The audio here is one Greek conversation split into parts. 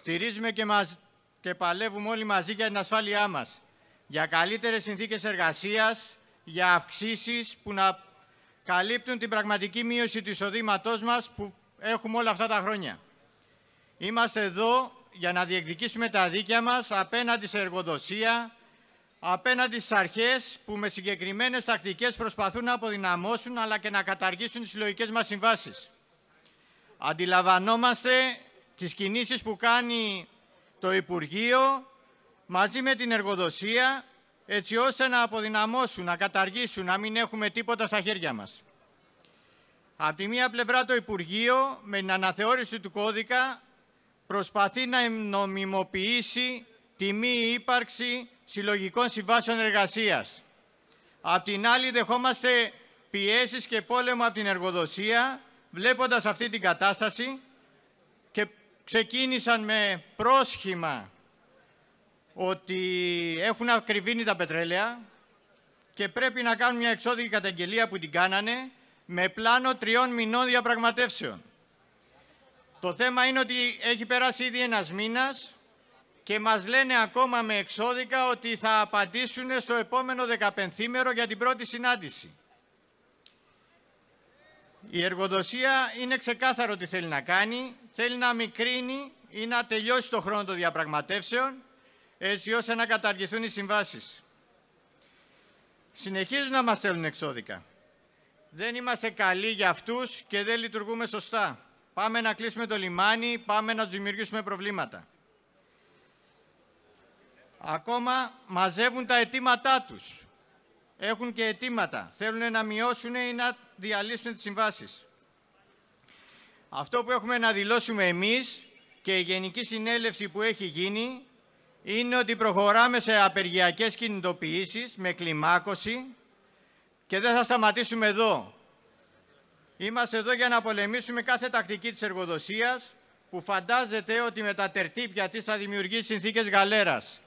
Στηρίζουμε και, μας, και παλεύουμε όλοι μαζί για την ασφάλειά μας, για καλύτερες συνθήκες εργασίας, για αυξήσεις που να καλύπτουν την πραγματική μείωση του εισοδήματός μας που έχουμε όλα αυτά τα χρόνια. Είμαστε εδώ για να διεκδικήσουμε τα δίκαια μας απέναντι σε εργοδοσία, απέναντι στις αρχές που με συγκεκριμένες τακτικές προσπαθούν να αποδυναμώσουν αλλά και να καταργήσουν τις συλλογικές μας συμβάσεις. Αντιλαμβανόμαστε τις κινήσεις που κάνει το Υπουργείο μαζί με την εργοδοσία έτσι ώστε να αποδυναμώσουν, να καταργήσουν, να μην έχουμε τίποτα στα χέρια μας. Από τη μία πλευρά το Υπουργείο με την αναθεώρηση του κώδικα προσπαθεί να νομιμοποιήσει τη μη ύπαρξη συλλογικών συμβάσεων εργασίας. Απ' την άλλη δεχόμαστε πιέσεις και πόλεμο από την εργοδοσία βλέποντας αυτή την κατάσταση ξεκίνησαν με πρόσχημα ότι έχουν ακριβήνει τα πετρέλαια και πρέπει να κάνουν μια εξώδικη καταγγελία που την κάνανε με πλάνο τριών μηνών διαπραγματεύσεων. Το θέμα είναι ότι έχει περάσει ήδη ένας μήνας και μας λένε ακόμα με εξώδικα ότι θα απαντήσουν στο επόμενο δεκαπενθήμερο για την πρώτη συνάντηση. Η εργοδοσία είναι ξεκάθαρο τι θέλει να κάνει. Θέλει να μικρύνει ή να τελειώσει το χρόνο των διαπραγματεύσεων, έτσι ώστε να καταργηθούν οι συμβάσεις. Συνεχίζουν να μας θέλουν εξώδικα. Δεν είμαστε καλοί για αυτούς και δεν λειτουργούμε σωστά. Πάμε να κλείσουμε το λιμάνι, πάμε να τους δημιουργήσουμε προβλήματα. Ακόμα μαζεύουν τα αιτήματά τους έχουν και αιτήματα. Θέλουν να μειώσουν ή να διαλύσουν τις συμβάσεις. Αυτό που έχουμε να δηλώσουμε εμείς και η Γενική Συνέλευση που έχει γίνει είναι ότι προχωράμε σε απεργιακές κινητοποιήσεις με κλιμάκωση και δεν θα σταματήσουμε εδώ. Είμαστε εδώ για να πολεμήσουμε κάθε τακτική της εργοδοσίας που φαντάζεται ότι με τα τερτύπια της θα δημιουργήσει συνθήκες γαλέρας.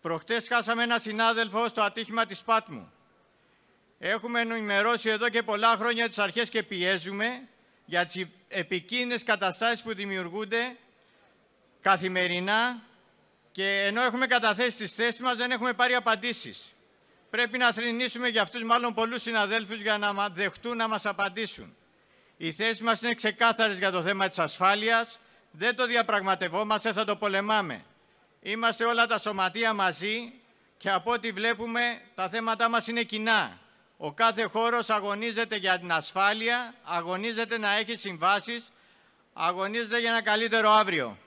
Προχτές χάσαμε ένα συνάδελφο στο ατύχημα της Πάτμου. Έχουμε ενημερώσει εδώ και πολλά χρόνια τις αρχές και πιέζουμε για τις επικίνδυνες καταστάσεις που δημιουργούνται καθημερινά και ενώ έχουμε καταθέσει τις θέσεις μας δεν έχουμε πάρει απαντήσεις. Πρέπει να θρηνήσουμε για αυτούς μάλλον πολλούς συναδέλφους για να δεχτούν να μας απαντήσουν. Οι θέσεις μας είναι ξεκάθαρες για το θέμα της ασφάλειας. Δεν το διαπραγματευόμαστε, θα το πολεμάμε. Είμαστε όλα τα σωματεία μαζί και από ό,τι βλέπουμε τα θέματα μας είναι κοινά. Ο κάθε χώρος αγωνίζεται για την ασφάλεια, αγωνίζεται να έχει συμβάσεις, αγωνίζεται για ένα καλύτερο αύριο.